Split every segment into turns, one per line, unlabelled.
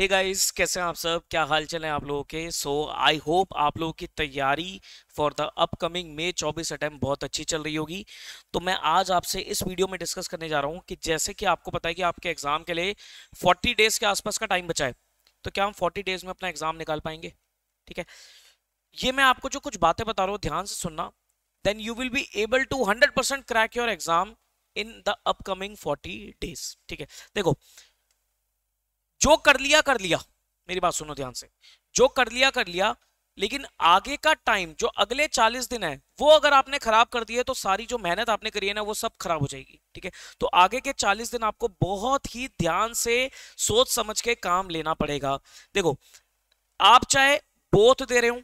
हे hey guys कैसे हैं आप सब क्या हाल चल है आप लोगों के सो आई होप आप लोगों की तैयारी for the upcoming May 24 attempt बहुत अच्छी चल रही होगी तो मैं आज आपसे इस वीडियो में डिस्कस करने जा रहा हूं कि जैसे कि आपको पता है कि आपके एग्जाम के लिए 40 डेज के आसपास का टाइम बचा है तो क्या हम फोर्टी डेज में अपना एग्जाम निकाल पाएंगे ठीक है ये मैं आपको जो कुछ बातें बता रहा हूँ ध्यान से सुनना then you will be able to hundred crack your exam in the upcoming forty days ठीक है देखो जो कर लिया कर लिया मेरी बात सुनो ध्यान से जो कर लिया कर लिया लेकिन आगे का टाइम जो अगले चालीस दिन है वो अगर आपने खराब कर दिए तो सारी जो मेहनत आपने करी है ना वो सब खराब हो जाएगी ठीक है तो आगे के चालीस दिन आपको बहुत ही ध्यान से सोच समझ के काम लेना पड़ेगा देखो आप चाहे बोथ दे रहे हो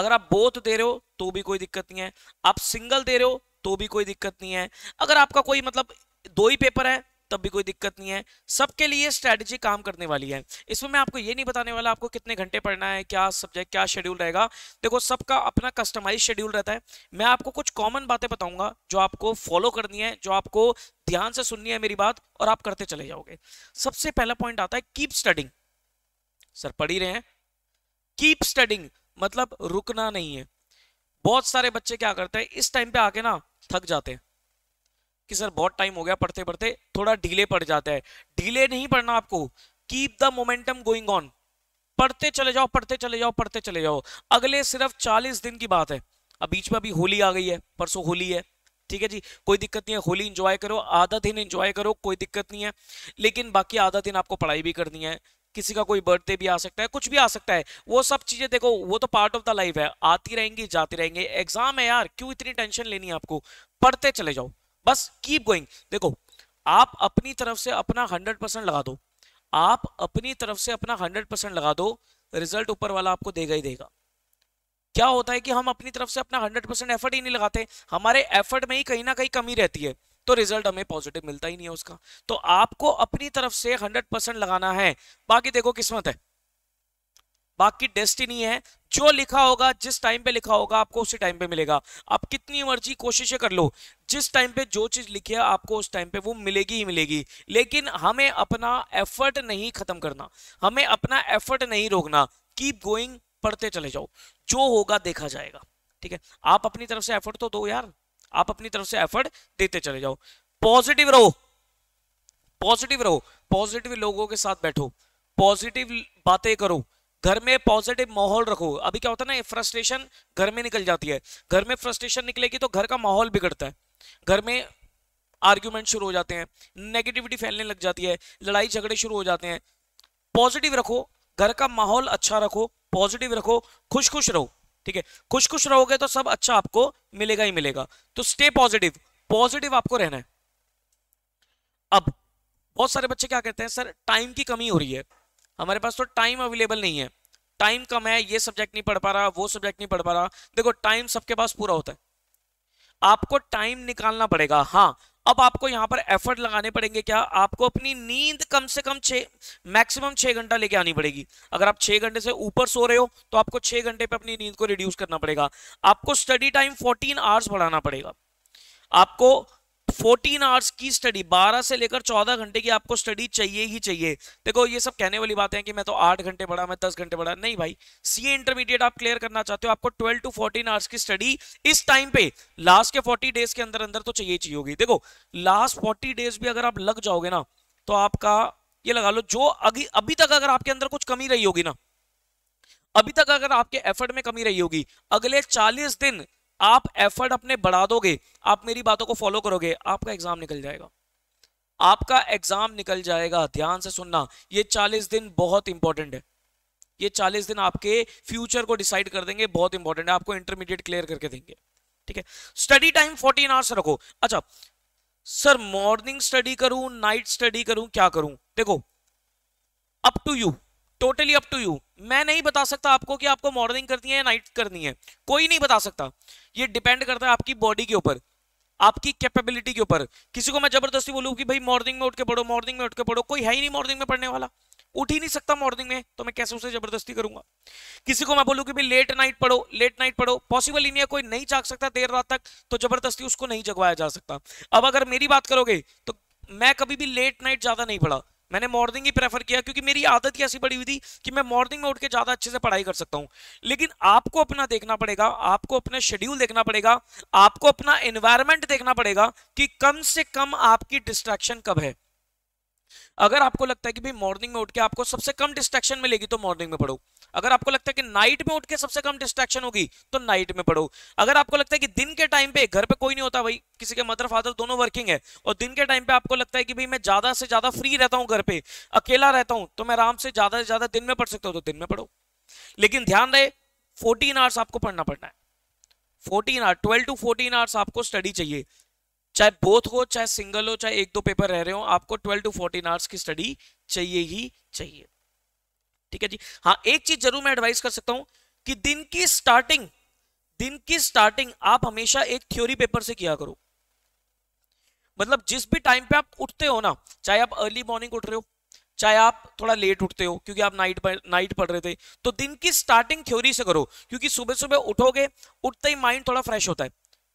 अगर आप बोथ दे रहे हो तो भी कोई दिक्कत नहीं है आप सिंगल दे रहे हो तो भी कोई दिक्कत नहीं है अगर आपका कोई मतलब दो ही पेपर है तब भी कोई दिक्कत नहीं है सबके लिए स्ट्रैटेजी काम करने वाली है इसमें मैं आपको ये नहीं बताने वाला आपको कितने घंटे पढ़ना है क्या सब्जेक्ट क्या शेड्यूल रहेगा देखो सबका अपना कस्टमाइज शेड्यूल रहता है मैं आपको कुछ कॉमन बातें बताऊंगा जो आपको फॉलो करनी है जो आपको ध्यान से सुननी है मेरी बात और आप करते चले जाओगे सबसे पहला पॉइंट आता है कीप स्टडिंग सर पढ़ ही रहे हैं कीप स्टडिंग मतलब रुकना नहीं है बहुत सारे बच्चे क्या करते हैं इस टाइम पे आके ना थक जाते हैं कि सर बहुत टाइम हो गया पढ़ते पढ़ते थोड़ा डीले पड़ जाता है डीले नहीं पढ़ना आपको keep the momentum going on पढ़ते चले जाओ पढ़ते चले जाओ पढ़ते चले जाओ अगले सिर्फ चालीस दिन की बात है अब बीच में अभी होली आ गई है परसों होली है ठीक है जी कोई दिक्कत नहीं है होली इंजॉय करो आधा दिन इंजॉय करो कोई दिक्कत नहीं है लेकिन बाकी आधा दिन आपको पढ़ाई भी करनी है किसी का कोई बर्थडे भी आ सकता है कुछ भी आ सकता है वो सब चीजें देखो वो तो पार्ट ऑफ द लाइफ है आती रहेंगी जाती रहेंगे एग्जाम है यार क्यों इतनी टेंशन लेनी है आपको पढ़ते चले जाओ बस कीप गोइंग देखो आप अपनी तरफ से अपना हंड्रेड परसेंट लगा दो आप अपनी तरफ से अपना हंड्रेड परसेंट लगा दो रिजल्ट ऊपर वाला आपको देगा ही देगा क्या होता है कि हम अपनी तरफ से अपना हंड्रेड परसेंट एफर्ट ही नहीं लगाते हमारे एफर्ट में ही कहीं ना कहीं कमी रहती है तो रिजल्ट हमें पॉजिटिव मिलता ही नहीं है उसका तो आपको अपनी तरफ से हंड्रेड परसेंट लगाना है बाकी देखो किस्मत है बाकी डेस्टिनी है जो लिखा होगा जिस टाइम पे लिखा होगा आपको उसी टाइम पे मिलेगा आप कितनी मर्जी कोशिशें कर लो जिस टाइम पे जो चीज़ लिखी है आपको उस टाइम पे वो मिलेगी ही मिलेगी लेकिन हमें अपना एफर्ट नहीं ख़त्म करना हमें अपना एफर्ट नहीं रोकना कीप गोइंग पढ़ते चले जाओ जो होगा देखा जाएगा ठीक है आप अपनी तरफ से एफर्ट तो दो यार आप अपनी तरफ से एफर्ट देते चले जाओ पॉजिटिव रहो पॉजिटिव रहो पॉजिटिव लोगों के साथ बैठो पॉजिटिव बातें करो घर में पॉजिटिव माहौल रखो अभी क्या होता है ना फ्रस्ट्रेशन घर में निकल जाती है घर में फ्रस्ट्रेशन निकलेगी तो घर का माहौल बिगड़ता है घर में आर्ग्यूमेंट शुरू हो जाते हैं नेगेटिविटी फैलने लग जाती है लड़ाई झगड़े शुरू हो जाते हैं पॉजिटिव रखो घर का माहौल अच्छा रखो पॉजिटिव रखो खुश खुश रहो ठीक है खुश खुश रहोगे तो सब अच्छा आपको मिलेगा ही मिलेगा तो स्टे पॉजिटिव पॉजिटिव आपको रहना है अब बहुत सारे बच्चे क्या कहते हैं सर टाइम की कमी हो रही है हमारे पास तो टाइम अवेलेबल नहीं है टाइम कम है ये सब्जेक्ट नहीं पढ़ पा रहा वो सब्जेक्ट नहीं पढ़ पा रहा देखो टाइम सबके पास पूरा होता है आपको टाइम निकालना पड़ेगा हाँ अब आपको यहाँ पर एफर्ट लगाने पड़ेंगे क्या आपको अपनी नींद कम से कम छ मैक्सिमम छह घंटा लेके आनी पड़ेगी अगर आप छह घंटे से ऊपर सो रहे हो तो आपको छह घंटे पे अपनी नींद को रिड्यूस करना पड़ेगा आपको स्टडी टाइम 14 आवर्स बढ़ाना पड़ेगा आपको 14 आवर्स की स्टडी 12 से लेकर 14 घंटे की आपको स्टडी चाहिए ही चाहिए देखो ये सब कहने वाली बातें हैं कि मैं तो 8 घंटे पढ़ा मैं 10 घंटे पढ़ा नहीं भाई सी इंटरमीडिएट आप क्लियर करना चाहते हो आपको 12 टू 14 आवर्स की स्टडी इस टाइम पे लास्ट के 40 डेज के अंदर अंदर तो चाहिए चाहिए होगी देखो लास्ट फोर्टी डेज भी अगर आप लग जाओगे ना तो आपका ये लगा लो जो अभी अभी तक अगर आपके अंदर कुछ कमी रही होगी ना अभी तक अगर आपके एफर्ट में कमी रही होगी अगले चालीस दिन आप एफर्ट अपने बढ़ा दोगे आप मेरी बातों को फॉलो करोगे आपका एग्जाम निकल जाएगा आपका एग्जाम निकल जाएगा ध्यान से सुनना ये चालीस दिन बहुत इंपॉर्टेंट है ये चालीस दिन आपके फ्यूचर को डिसाइड कर देंगे बहुत इंपॉर्टेंट है आपको इंटरमीडिएट क्लियर करके देंगे ठीक है स्टडी टाइम फोर्टीन आवर्स रखो अच्छा सर मॉर्निंग स्टडी करूं नाइट स्टडी करूं क्या करूं देखो up to you totally up to you मैं नहीं बता सकता आपको कि आपको मॉर्निंग करनी है या नाइट करनी है कोई नहीं बता सकता ये डिपेंड करता है आपकी बॉडी के ऊपर आपकी कैपेबिलिटी के ऊपर किसी को मैं जबरदस्ती बोलूँ कि भाई मॉर्निंग में उठ के पढ़ो मॉर्निंग में उठ के पढ़ो कोई है ही नहीं मॉर्निंग में पढ़ने वाला उठ ही नहीं सकता मॉर्निंग में तो मैं कैसे उसे जबरदस्ती करूंगा किसी को मैं बोलूँ कि भाई लेट नाइट पढ़ो लेट नाइट पढ़ो पॉसिबल ही नहीं है कोई नहीं जाग सकता देर रात तक तो जबरदस्ती उसको नहीं जगवाया जा सकता अब अगर मेरी बात करोगे तो मैं कभी भी लेट नाइट ज्यादा नहीं पढ़ा मैंने मॉर्निंग ही प्रेफर किया क्योंकि मेरी आदत ही ऐसी बड़ी हुई थी कि मैं मॉर्निंग में उठ के ज़्यादा अच्छे से पढ़ाई कर सकता हूँ लेकिन आपको अपना देखना पड़ेगा आपको अपना शेड्यूल देखना पड़ेगा आपको अपना इन्वायरमेंट देखना पड़ेगा कि कम से कम आपकी डिस्ट्रैक्शन कब है अगर आपको लगता है कि भाई मॉर्निंग में उठ के आपको सबसे कम डिस्ट्रैक्शन मिलेगी तो मॉर्निंग में पढ़ो अगर आपको लगता है कि नाइट में उठ के सबसे कम डिस्ट्रैक्शन होगी तो नाइट में पढ़ो अगर आपको लगता है कि दिन के टाइम पे घर पे कोई नहीं होता भाई किसी के मदर फादर दोनों वर्किंग है और दिन के टाइम पे आपको लगता है कि भाई मैं ज्यादा से ज्यादा फ्री रहता हूँ घर पे अकेला रहता हूँ तो मैं आराम से ज्यादा से ज्यादा दिन में पढ़ सकता हूँ तो दिन में पढ़ो लेकिन ध्यान रहे फोर्टीन आवर्स आपको पढ़ना पड़ना है fourteen hours twelve to fourteen hours आपको स्टडी चाहिए चाहे बोथ हो चाहे सिंगल हो चाहे एक दो पेपर रह रहे हो आपको ट्वेल्व टू फोर्टीन आवर्स की स्टडी चाहिए ही चाहिए ठीक है जी हाँ एक चीज जरूर मैं एडवाइस कर सकता हूं कि दिन की स्टार्टिंग दिन की स्टार्टिंग आप हमेशा एक थ्योरी पेपर से किया करो मतलब जिस भी टाइम पे आप उठते हो ना चाहे आप अर्ली मॉर्निंग उठ रहे हो चाहे आप थोड़ा लेट उठते हो क्योंकि आप नाइट नाइट पढ़ रहे थे तो दिन की स्टार्टिंग थ्योरी से करो क्योंकि सुबह सुबह उठोगे उठते ही माइंड थोड़ा फ्रेश होता है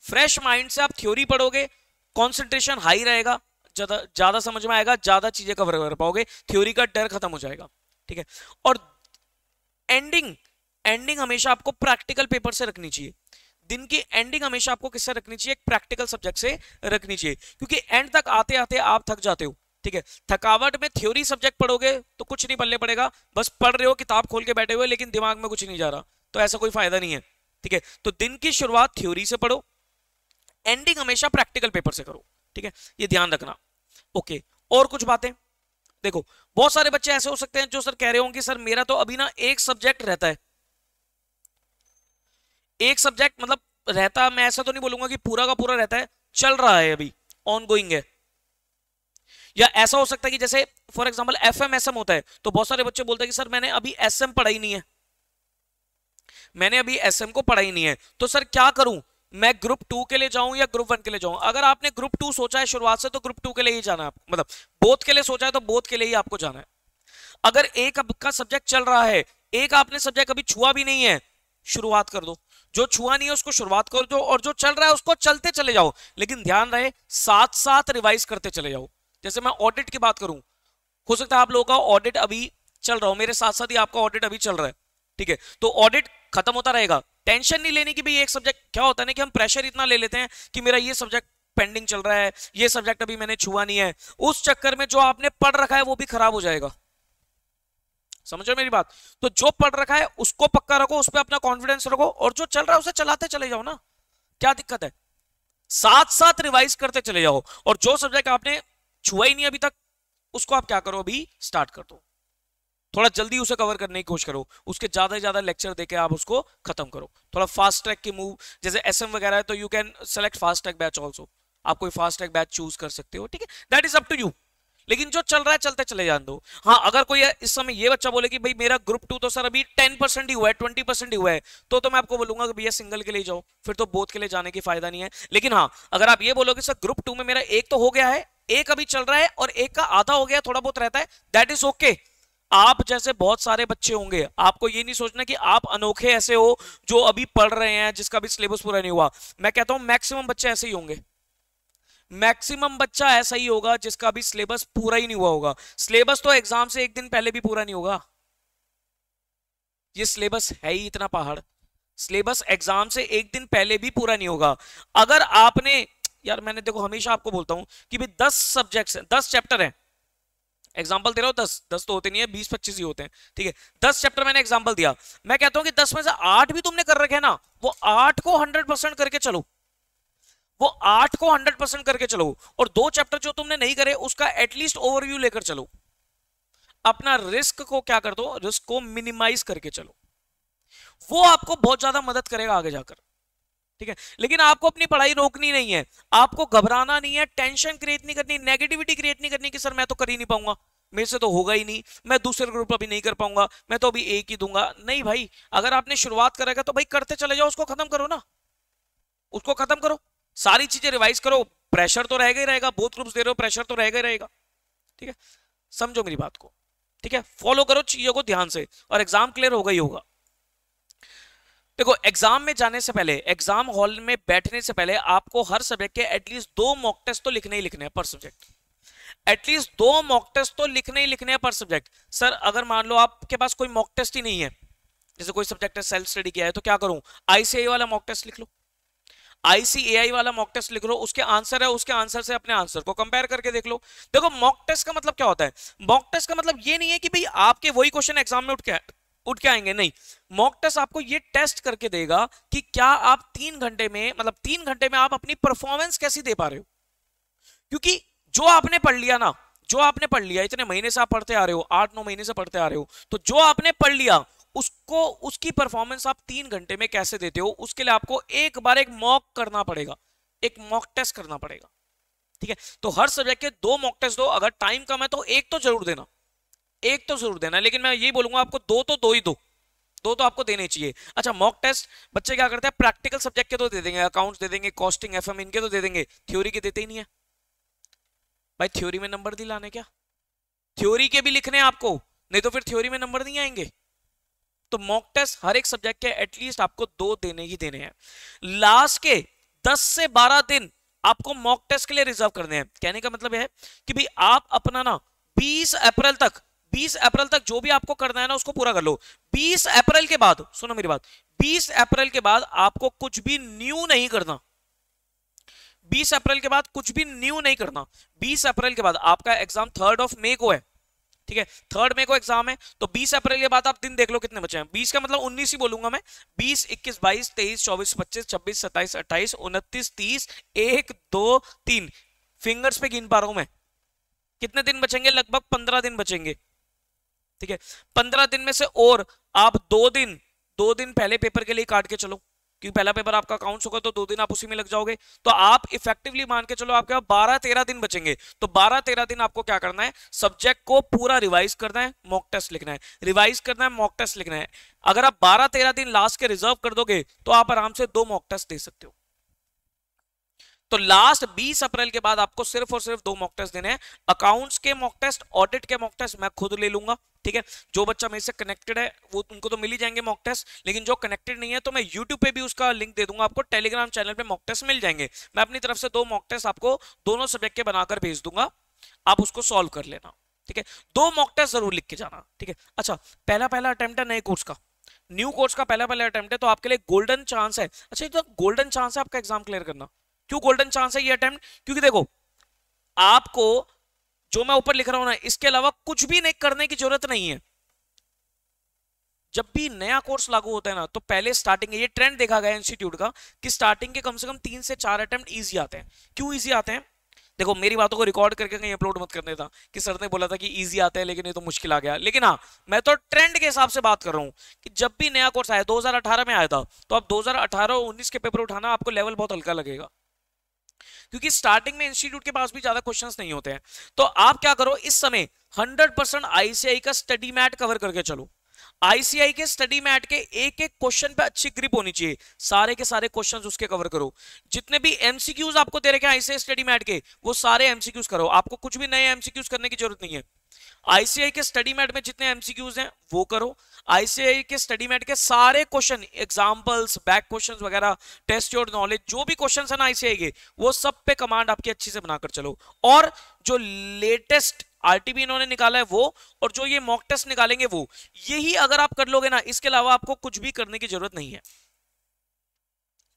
फ्रेश माइंड से आप थ्योरी पढ़ोगे कॉन्सेंट्रेशन हाई रहेगा ज्यादा ज्यादा समझ में आएगा ज्यादा चीजें कवर कर पाओगे थ्योरी का डर खत्म हो जाएगा ठीक है और एंडिंग एंडिंग हमेशा आपको प्रैक्टिकल पेपर से रखनी चाहिए दिन की एंडिंग हमेशा आपको किससे रखनी चाहिए एक प्रैक्टिकल सब्जेक्ट से रखनी चाहिए क्योंकि एंड तक आते आते आप थक जाते हो ठीक है थकावट में थ्योरी सब्जेक्ट पढ़ोगे तो कुछ नहीं पढ़ने पड़ेगा बस पढ़ रहे हो किताब खोल के बैठे हुए लेकिन दिमाग में कुछ नहीं जा रहा तो ऐसा कोई फायदा नहीं है ठीक है तो दिन की शुरुआत थ्योरी से पढ़ो एंडिंग हमेशा प्रैक्टिकल पेपर से करो ठीक है ये ध्यान रखना ओके और कुछ बातें देखो बहुत सारे बच्चे ऐसे हो सकते हैं जो सर कह रहे होंगे सर मेरा तो अभी ना एक सब्जेक्ट रहता है एक सब्जेक्ट मतलब रहता है मैं ऐसा तो नहीं बोलूंगा कि पूरा का पूरा रहता है चल रहा है अभी ऑन गोइंग है या ऐसा हो सकता है कि जैसे for example F M S M होता है तो बहुत सारे बच्चे बोलते हैं कि सर मैंने अभी एस एम पढ़ाई नहीं है मैंने अभी एस एम को पढ़ाई नहीं है तो सर क्या करूं मैं ग्रुप टू के लिए जाऊं या ग्रुप वन के लिए जाऊं अगर आपने ग्रुप टू सोचा है शुरुआत से तो ग्रुप टू के लिए ही जाना है मतलब बोथ के लिए सोचा है तो बोथ के लिए ही आपको जाना है अगर एक का सब्जेक्ट चल रहा है एक आपने सब्जेक्ट अभी छुआ भी नहीं है शुरुआत कर दो जो छुआ नहीं है उसको शुरुआत कर दो और जो चल रहा है उसको चलते चले जाओ लेकिन ध्यान रहे साथ साथ रिवाइज करते चले जाओ जैसे मैं ऑडिट की बात करूं हो सकता है आप लोगों का ऑडिट अभी चल रहा हो मेरे साथ साथ ही आपका ऑडिट अभी चल रहा है ठीक है तो ऑडिट खत्म होता रहेगा टेंशन नहीं लेने की भी एक सब्जेक्ट क्या होता है ना कि हम प्रेशर इतना ले लेते हैं कि मेरा ये सब्जेक्ट पेंडिंग चल रहा है ये सब्जेक्ट अभी मैंने छुआ नहीं है उस चक्कर में जो आपने पढ़ रखा है वो भी खराब हो जाएगा समझो मेरी बात तो जो पढ़ रखा है उसको पक्का रखो उस पर अपना कॉन्फिडेंस रखो और जो चल रहा है उसे चलाते चले जाओ ना क्या दिक्कत है साथ साथ रिवाइज करते चले जाओ और जो सब्जेक्ट आपने छुआ ही नहीं अभी तक उसको आप क्या करो अभी स्टार्ट कर दो थोड़ा जल्दी उसे कवर करने की कोशिश करो उसके ज़्यादा से ज़्यादा लेक्चर देके आप उसको खत्म करो थोड़ा फास्ट ट्रैक की मूव जैसे एस वगैरह है तो you can select fast track batch also आप कोई फास्ट ट्रैक बैच चूज कर सकते हो ठीक है that is up to you लेकिन जो चल रहा है चलते चले जान दो हाँ अगर कोई इस समय ये बच्चा बोले कि भाई मेरा ग्रुप टू तो सर अभी टेन परसेंट ही हुआ है ट्वेंटी परसेंट ही हुआ है तो तो मैं आपको बोलूंगा कि भैया सिंगल के लिए जाओ फिर तो बोथ के लिए जाने की फायदा नहीं है लेकिन हाँ अगर आप ये बोलोगे सर ग्रुप टू में मेरा एक तो हो गया है एक अभी चल रहा है और एक का आधा हो गया थोड़ा बहुत रहता है दैट इज ओके आप जैसे बहुत सारे बच्चे होंगे आपको ये नहीं सोचना कि आप अनोखे ऐसे हो जो अभी पढ़ रहे हैं जिसका भी सिलेबस पूरा नहीं हुआ मैं कहता हूं मैक्सिमम बच्चे ऐसे ही होंगे मैक्सिमम बच्चा ऐसा ही होगा जिसका भी सिलेबस पूरा ही नहीं हुआ होगा सिलेबस तो एग्जाम से एक दिन पहले भी पूरा नहीं होगा ये सिलेबस है ही इतना पहाड़ सिलेबस एग्जाम से एक दिन पहले भी पूरा नहीं होगा अगर आपने यार मैंने देखो हमेशा आपको बोलता हूं कि भी दस सब्जेक्ट्स हैं दस चैप्टर हैं एग्जाम्पल दे रहा हूँ दस दस तो होते नहीं है बीस पच्चीस ही होते हैं ठीक है दस चैप्टर मैंने एग्जाम्पल दिया मैं कहता हूँ कि दस में से आठ भी तुमने कर रखे ना वो आठ को हंड्रेड परसेंट करके चलो वो आठ को हंड्रेड परसेंट करके चलो और दो चैप्टर जो तुमने नहीं करे उसका एटलीस्ट ओवरव्यू लेकर चलो अपना रिस्क को क्या कर दो रिस्क को मिनिमाइज करके चलो वो आपको बहुत ज्यादा मदद करेगा आगे जाकर ठीक है लेकिन आपको अपनी पढ़ाई रोकनी नहीं है आपको घबराना नहीं है टेंशन क्रिएट नहीं करनी नेगेटिविटी क्रिएट नहीं करनी कि सर मैं तो कर ही नहीं पाऊंगा मेरे से तो होगा ही नहीं मैं दूसरे ग्रुप अभी नहीं कर पाऊंगा मैं तो अभी एक ही दूंगा नहीं भाई अगर आपने शुरुआत करेगा तो भाई करते चले जाओ उसको खत्म करो ना उसको खत्म करो सारी चीजें रिवाइज करो प्रेशर तो रहेगा ही रहेगा बहुत ग्रुप दे रहे हो प्रेशर तो रहेगा ही रहेगा ठीक है समझो मेरी बात को ठीक है फॉलो करो चीजों को ध्यान से और एग्जाम क्लियर होगा ही होगा देखो एग्जाम में जाने से पहले एग्जाम हॉल में बैठने से पहले आपको हर सब्जेक्ट के एटलीस्ट दो मॉक टेस्ट तो लिखने ही लिखने हैं पर सब्जेक्ट एटलीस्ट दो मॉक टेस्ट तो लिखने ही लिखने हैं पर सब्जेक्ट सर अगर मान लो आपके पास कोई मॉक टेस्ट ही नहीं है जैसे कोई सब्जेक्ट है सेल्फ स्टडी किया है तो क्या करूं आईसीआई वाला मॉक टेस्ट लिख लो आईसीआई वाला मॉक टेस्ट लिख लो उसके आंसर है उसके आंसर से अपने आंसर को कंपेयर करके देख लो देखो मॉक टेस्ट का मतलब क्या होता है मॉक टेस्ट का मतलब ये नहीं है कि भाई आपके वही क्वेश्चन एग्जाम में उठ के उठ के आएंगे नहीं मॉक टेस्ट आपको ये टेस्ट करके देगा कि क्या आप तीन घंटे में मतलब तीन घंटे में आप अपनी परफॉर्मेंस कैसी दे पा रहे हो क्योंकि जो आपने पढ़ लिया ना जो आपने पढ़ लिया इतने महीने से आप पढ़ते आ रहे हो आठ नौ महीने से पढ़ते आ रहे हो तो जो आपने पढ़ लिया उसको उसकी परफॉर्मेंस आप तीन घंटे में कैसे देते हो उसके लिए आपको एक बार एक मॉक करना पड़ेगा एक मॉक टेस्ट करना पड़ेगा ठीक है तो हर सब्जेक्ट के दो मॉक टेस्ट दो अगर टाइम कम है तो एक तो जरूर देना एक तो जरूर देना लेकिन मैं यही बोलूंगा आपको दो तो दो ही दो दो तो आपको देने चाहिए अच्छा मॉक टेस्ट बच्चे क्या करते हैं प्रैक्टिकल सब्जेक्ट के तो दे देंगे अकाउंट्स दे देंगे कॉस्टिंग एफ इनके तो दे देंगे थ्योरी के देते ही नहीं है भाई थ्योरी में नंबर दिलाने क्या थ्योरी के भी लिखने आपको नहीं तो फिर थ्योरी में नंबर नहीं आएंगे तो मॉक टेस्ट हर एक सब्जेक्ट के एटलीस्ट आपको दो देने ही देने हैं लास्ट के दस से बारह दिन आपको मॉक टेस्ट के लिए रिजर्व करने हैं कहने का मतलब है कि भाई आप अपना ना 20 अप्रैल तक 20 अप्रैल तक जो भी आपको करना है ना उसको पूरा कर लो 20 अप्रैल के बाद सुनो मेरी बात 20 अप्रैल के बाद आपको कुछ भी न्यू नहीं करना 20 अप्रैल के बाद कुछ भी न्यू नहीं करना 20 अप्रैल के बाद आपका एग्जाम थर्ड ऑफ मे को है ठीक है थर्ड मे को एग्जाम है तो 20 अप्रैल के बाद आप दिन देख लो कितने बचे हैं 20 का मतलब 19 ही बोलूंगा मैं 20 21 22 23 24 25 26 27 28 29 30 एक दो तीन फिंगर्स पे गिन पा रहा हूं मैं कितने दिन बचेंगे लगभग पंद्रह दिन बचेंगे ठीक है पंद्रह दिन में से और आप दो दिन दो दिन पहले पेपर के लिए काट के चलो क्योंकि पहला पेपर आपका अकाउंट होगा तो दो दिन आप उसी में लग जाओगे तो आप इफेक्टिवली मान के चलो आपके पास बारह तेरह दिन बचेंगे तो बारह तेरह दिन आपको क्या करना है सब्जेक्ट को पूरा रिवाइज करना है मॉक टेस्ट लिखना है रिवाइज करना है मॉक टेस्ट लिखना है अगर आप बारह तेरह दिन लास्ट के रिजर्व कर दोगे तो आप आराम से दो मॉक टेस्ट दे सकते हो तो लास्ट 20 अप्रैल के बाद आपको सिर्फ और सिर्फ दो मॉक टेस्ट देने हैं अकाउंट्स के मॉक टेस्ट ऑडिट के मॉक टेस्ट मैं खुद ले लूंगा ठीक है जो बच्चा मेरे से कनेक्टेड है वो उनको तो मिल ही जाएंगे मॉक टेस्ट लेकिन जो कनेक्टेड नहीं है तो मैं यूट्यूब पे भी उसका लिंक दे दूंगा आपको टेलीग्राम चैनल पे मॉक टेस्ट मिल जाएंगे मैं अपनी तरफ से दो मॉक टेस्ट आपको दोनों सब्जेक्ट के बनाकर भेज दूंगा आप उसको सॉल्व कर लेना ठीक है दो मॉक टेस्ट जरूर लिख के जाना ठीक है अच्छा पहला पहला अटेम्प्ट है नए कोर्स का न्यू कोर्स का पहला पहला अटेम्प्ट है तो आपके लिए गोल्डन चांस है अच्छा तो गोल्डन चांस है आपका एग्जाम क्लियर करना क्यों गोल्डन चांस है ये अटेम्प्ट क्योंकि देखो आपको जो मैं ऊपर लिख रहा हूं ना इसके अलावा कुछ भी नहीं करने की जरूरत नहीं है जब भी नया कोर्स लागू होता है ना तो पहले स्टार्टिंग ये ट्रेंड देखा गया इंस्टीट्यूट का कि स्टार्टिंग के कम से कम तीन से चार अटेम्प्ट ईजी आते हैं क्यों ईजी आते हैं देखो मेरी बातों को रिकॉर्ड करके कहीं अपलोड मत करने था कि सर ने बोला था कि इजी आता है लेकिन ये तो मुश्किल आ गया लेकिन हाँ मैं तो ट्रेंड के हिसाब से बात कर रहा हूँ कि जब भी नया कोर्स आया 2018 में आया था तो आप 2018 और 19 के पेपर उठाना आपको लेवल बहुत हल्का लगेगा क्योंकि स्टार्टिंग में इंस्टीट्यूट के पास भी ज्यादा क्वेश्चंस नहीं होते हैं तो आप क्या करो इस समय 100 परसेंट आईसीआई का स्टडी मैट कवर करके चलो आईसीआई के स्टडी मैट के एक एक क्वेश्चन पे अच्छी ग्रिप होनी चाहिए सारे के सारे क्वेश्चंस उसके कवर करो जितने भी एमसीक्यूज आपको दे रखे आईसीआई स्टडी मैट के वो सारे एमसीक्यूज करो आपको कुछ भी नए एमसीक्यूज करने की जरूरत नहीं है आईसीआई के स्टडी मैट में जितने एमसीक्यूज हैं वो करो आईसीआई के स्टडी मैट के सारे क्वेश्चन एग्जांपल्स बैक क्वेश्चंस वगैरह टेस्ट योर नॉलेज जो भी क्वेश्चन है ना आईसीआई के वो सब पे कमांड आपकी अच्छी से बनाकर चलो और जो लेटेस्ट आरटीबी इन्होंने निकाला है वो और जो ये मॉक टेस्ट निकालेंगे वो यही अगर आप कर लोगे ना इसके अलावा आपको कुछ भी करने की जरूरत नहीं है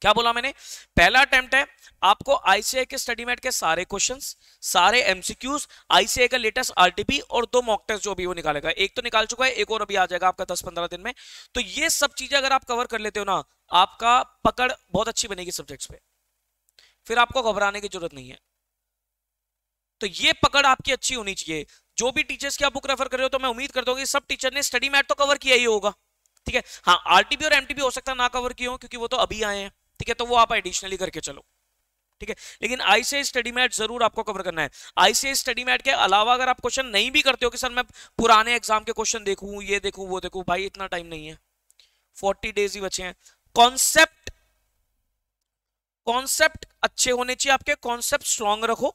क्या बोला मैंने पहला अटेम्प्ट है आपको आईसीआई के स्टडी मैट के सारे क्वेश्चंस सारे एमसीक्यूज आईसीआई का लेटेस्ट आरटीपी और दो मॉक टेस्ट जो भी वो निकालेगा एक तो निकाल चुका है एक और अभी आ जाएगा आपका दस पंद्रह दिन में तो ये सब चीजें अगर आप कवर कर लेते हो ना आपका पकड़ बहुत अच्छी बनेगी सब्जेक्ट्स पे फिर आपको घबराने की जरूरत नहीं है तो ये पकड़ आपकी अच्छी होनी चाहिए जो भी टीचर्स की आप बुक रेफर कर रहे हो तो मैं उम्मीद करता हूँ सब टीचर ने स्टडी मैट तो कवर किया ही होगा ठीक है हाँ आरटीपी और एमटीपी हो सकता है ना कवर किया हो क्योंकि वो तो अभी आए हैं ठीक है तो वो आप एडिशनली करके चलो ठीक है लेकिन आईसीआई स्टडी मैट जरूर आपको कवर करना है आईसीआई स्टडी मैट के अलावा अगर आप क्वेश्चन नहीं भी करते हो कि सर मैं पुराने एग्जाम के क्वेश्चन देखूं ये देखूं वो देखूं भाई इतना टाइम नहीं है फोर्टी डेज ही बचे हैं कॉन्सेप्ट कॉन्सेप्ट अच्छे होने चाहिए आपके कॉन्सेप्ट स्ट्रांग रखो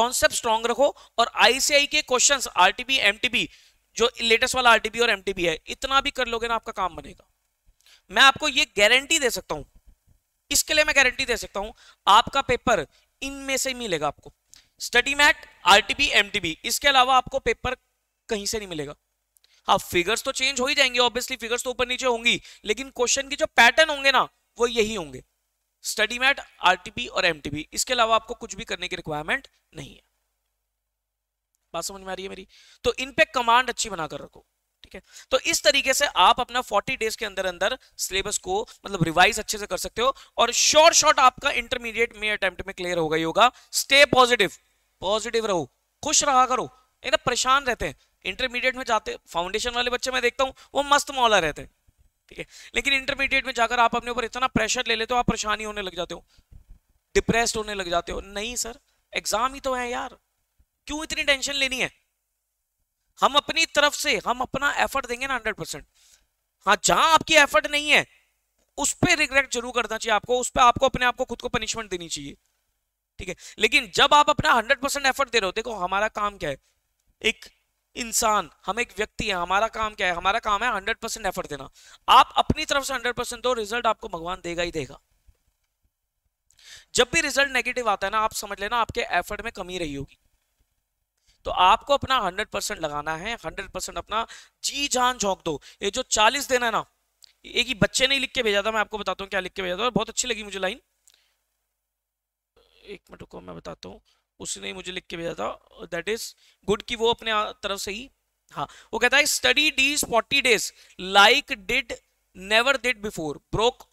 कॉन्सेप्ट स्ट्रांग रखो और आईसीआई के क्वेश्चंस आरटीबी एमटीबी जो लेटेस्ट वाला आरटीबी और एमटीबी है इतना भी कर लोगे ना आपका काम बनेगा मैं आपको ये गारंटी दे सकता हूं इसके लिए मैं गारंटी दे सकता हूं आपका पेपर इनमें से मिलेगा आपको स्टडी मैट आरटीबी एमटीबी इसके अलावा आपको पेपर कहीं से नहीं मिलेगा हाँ फिगर्स तो चेंज हो ही जाएंगे ऑब्वियसली फिगर्स तो ऊपर नीचे होंगी लेकिन क्वेश्चन के जो पैटर्न होंगे ना वो यही होंगे स्टडी मैट आरटीबी और एमटीबी इसके अलावा आपको कुछ भी करने की रिक्वायरमेंट नहीं है बात समझ में आ रही है मेरी तो इन पे कमांड अच्छी बनाकर रखो ठीक है तो इस तरीके से आप अपना 40 डेज के अंदर अंदर सिलेबस को मतलब रिवाइज अच्छे से कर सकते हो और शॉर्ट शॉर्ट आपका इंटरमीडिएट में अटेम्प्ट में क्लियर होगा ही होगा स्टे पॉजिटिव पॉजिटिव रहो खुश रहा करो एक ना परेशान रहते हैं इंटरमीडिएट में जाते फाउंडेशन वाले बच्चे मैं देखता हूँ वो मस्त मौला रहते हैं ठीक है लेकिन इंटरमीडिएट में जाकर आप अपने ऊपर इतना प्रेशर ले लेते हो आप परेशानी होने लग जाते हो डिप्रेस्ड होने लग जाते हो नहीं सर एग्जाम ही तो है यार क्यों इतनी टेंशन लेनी है हम अपनी तरफ से हम अपना एफर्ट देंगे ना हंड्रेड परसेंट हाँ जहां आपकी एफर्ट नहीं है उस पर रिग्रेट जरूर करना चाहिए आपको उस पर आपको अपने आप को खुद को पनिशमेंट देनी चाहिए ठीक है लेकिन जब आप अपना हंड्रेड परसेंट एफर्ट दे रहे हो देखो हमारा काम क्या है एक इंसान हम एक व्यक्ति है हमारा काम क्या है हमारा काम है हंड्रेड परसेंट एफर्ट देना आप अपनी तरफ से हंड्रेड परसेंट दो रिजल्ट आपको भगवान देगा ही देगा जब भी रिजल्ट नेगेटिव आता है ना आप समझ लेना आपके एफर्ट में कमी रही होगी तो आपको अपना हंड्रेड परसेंट लगाना है हंड्रेड परसेंट अपना जी जान झोंक दो ये जो चालीस देना ना एक ही बच्चे ने लिख के भेजा था मैं आपको बताता हूँ क्या लिख के भेजा था बहुत अच्छी लगी मुझे लाइन एक मिनट को मैं बताता हूँ उसने मुझे लिख के भेजा था दैट इज गुड की वो अपने तरफ से ही हाँ वो कहता है study these forty days like did never did before broke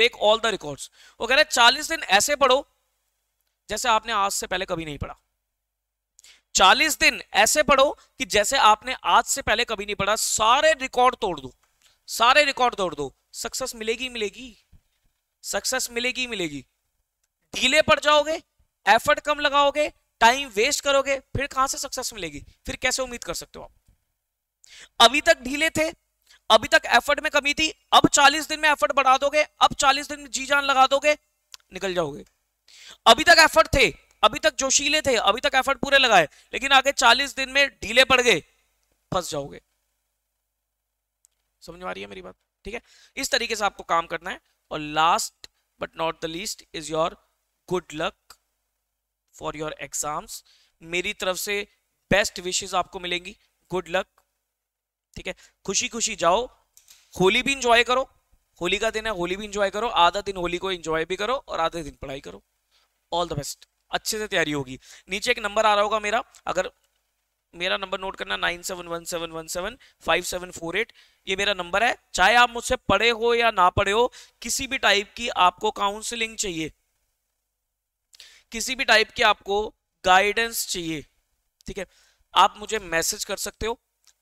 break all the records वो कह रहा है चालीस दिन ऐसे पढ़ो जैसे आपने आज से पहले कभी नहीं पढ़ा चालीस दिन ऐसे पढ़ो कि जैसे आपने आज से पहले कभी नहीं पढ़ा सारे रिकॉर्ड तोड़ दो सारे रिकॉर्ड तोड़ दो सक्सेस मिलेगी मिलेगी सक्सेस मिलेगी मिलेगी ढीले पड़ जाओगे एफर्ट कम लगाओगे टाइम वेस्ट करोगे फिर कहां से सक्सेस मिलेगी फिर कैसे उम्मीद कर सकते हो आप अभी तक ढीले थे अभी तक एफर्ट में कमी थी अब 40 दिन में एफर्ट बढ़ा दोगे अब 40 दिन में जी जान लगा दोगे निकल जाओगे अभी तक एफर्ट थे अभी तक जोशीले थे अभी तक एफर्ट पूरे लगाए लेकिन आगे चालीस दिन में ढीले पड़ गए फंस जाओगे समझ आ रही है मेरी बात ठीक है इस तरीके से आपको काम करना है और last but not the least is your good luck for your exams मेरी तरफ से बेस्ट विशेष आपको मिलेंगी गुड लक ठीक है खुशी खुशी जाओ होली भी इंजॉय करो होली का दिन है होली भी इंजॉय करो आधा दिन होली को इंजॉय भी करो और आधे दिन पढ़ाई करो ऑल द बेस्ट अच्छे से तैयारी होगी नीचे एक नंबर आ रहा होगा मेरा अगर मेरा नंबर नोट करना nine seven one seven one seven five seven four eight ये मेरा नंबर है चाहे आप मुझसे पढ़े हो या ना पढ़े हो किसी भी टाइप की आपको काउंसलिंग चाहिए किसी भी टाइप की आपको गाइडेंस चाहिए ठीक है आप मुझे मैसेज कर सकते हो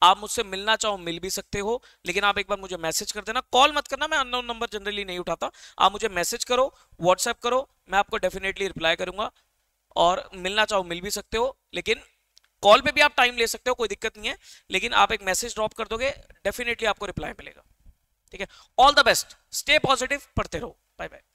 आप मुझसे मिलना चाहो मिल भी सकते हो लेकिन आप एक बार मुझे मैसेज कर देना कॉल मत करना मैं अननोन नंबर जनरली नहीं उठाता आप मुझे मैसेज करो व्हाट्सएप करो मैं आपको डेफिनेटली रिप्लाई करूंगा और मिलना चाहो मिल भी सकते हो लेकिन कॉल पे भी आप टाइम ले सकते हो कोई दिक्कत नहीं है लेकिन आप एक मैसेज ड्रॉप कर दोगे डेफिनेटली आपको रिप्लाई मिलेगा ठीक है all the best stay positive पढ़ते रहो बाय बाय